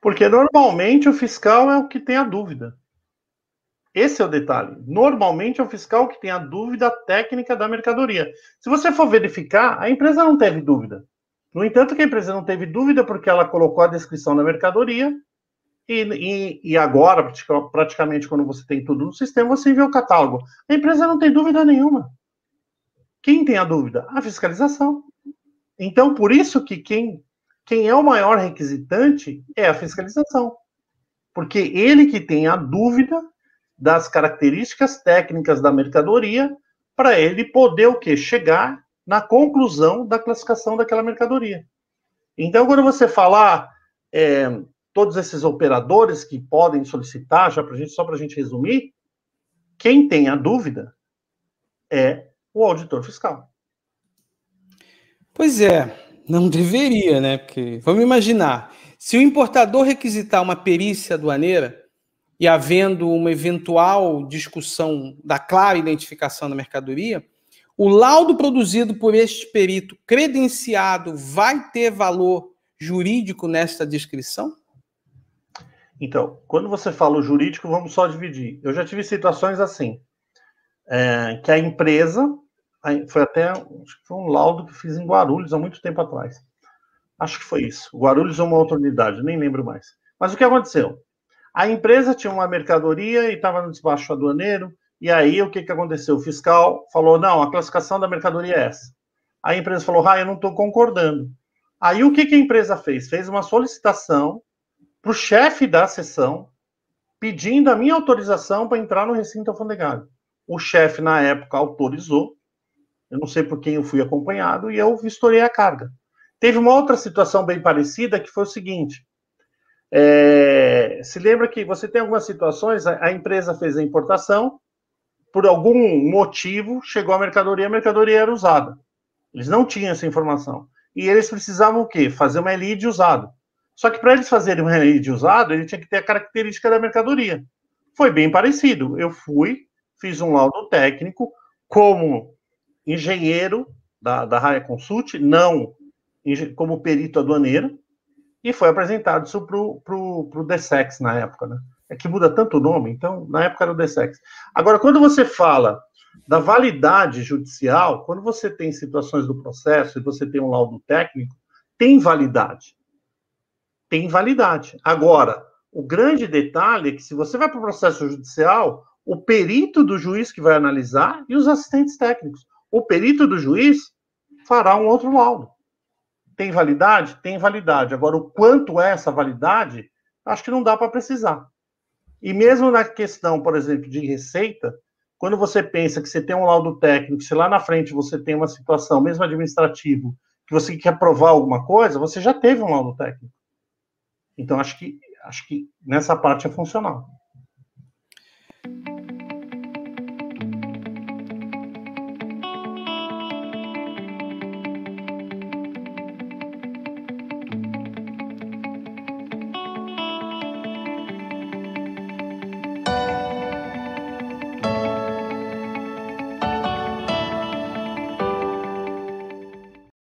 Porque normalmente o fiscal é o que tem a dúvida. Esse é o detalhe. Normalmente é o fiscal que tem a dúvida técnica da mercadoria. Se você for verificar, a empresa não teve dúvida. No entanto, que a empresa não teve dúvida porque ela colocou a descrição da mercadoria e, e, e agora, praticamente, quando você tem tudo no sistema, você vê o catálogo. A empresa não tem dúvida nenhuma. Quem tem a dúvida? A fiscalização. Então, por isso que quem quem é o maior requisitante é a fiscalização, porque ele que tem a dúvida das características técnicas da mercadoria para ele poder o que chegar na conclusão da classificação daquela mercadoria. Então, quando você falar é, todos esses operadores que podem solicitar, já pra gente, só para a gente resumir, quem tem a dúvida é o auditor fiscal. Pois é, não deveria, né? Porque vamos imaginar, se o importador requisitar uma perícia aduaneira e havendo uma eventual discussão da clara identificação da mercadoria, o laudo produzido por este perito credenciado vai ter valor jurídico nesta descrição? Então, quando você fala o jurídico, vamos só dividir. Eu já tive situações assim, é, que a empresa foi até foi um laudo que fiz em Guarulhos há muito tempo atrás. Acho que foi isso. Guarulhos ou é uma outra unidade, nem lembro mais. Mas o que aconteceu? A empresa tinha uma mercadoria e estava no despacho aduaneiro, e aí o que, que aconteceu? O fiscal falou: não, a classificação da mercadoria é essa. A empresa falou: ah, eu não estou concordando. Aí o que, que a empresa fez? Fez uma solicitação para o chefe da sessão, pedindo a minha autorização para entrar no recinto alfandegário. O chefe, na época, autorizou, eu não sei por quem eu fui acompanhado e eu vistorei a carga. Teve uma outra situação bem parecida que foi o seguinte: é, se lembra que você tem algumas situações, a, a, empresa fez a importação, por algum motivo chegou a mercadoria, a mercadoria era usada. Eles não tinham essa informação. E eles precisavam o quê? Fazer uma LID usado. Só que para eles fazerem uma LID usado, ele tinha que ter a característica da mercadoria. Foi bem parecido. Eu fui, fiz um laudo técnico, como engenheiro da, da Raia Consult, não como perito aduaneiro, e foi apresentado isso para o DSEX na época, né? É que muda tanto o nome, então, na época era o DSEX. Agora, quando você fala da validade judicial, quando você tem situações do processo e você tem um laudo técnico, tem validade. Tem validade. Agora, o grande detalhe é que se você vai para o processo judicial, o perito do juiz que vai analisar e os assistentes técnicos o perito do juiz fará um outro laudo. Tem validade? Tem validade. Agora, o quanto é essa validade, acho que não dá para precisar. E mesmo na questão, por exemplo, de receita, quando você pensa que você tem um laudo técnico, se lá na frente você tem uma situação, mesmo administrativo, que você quer provar alguma coisa, você já teve um laudo técnico. Então, acho que, acho que nessa parte é funcional.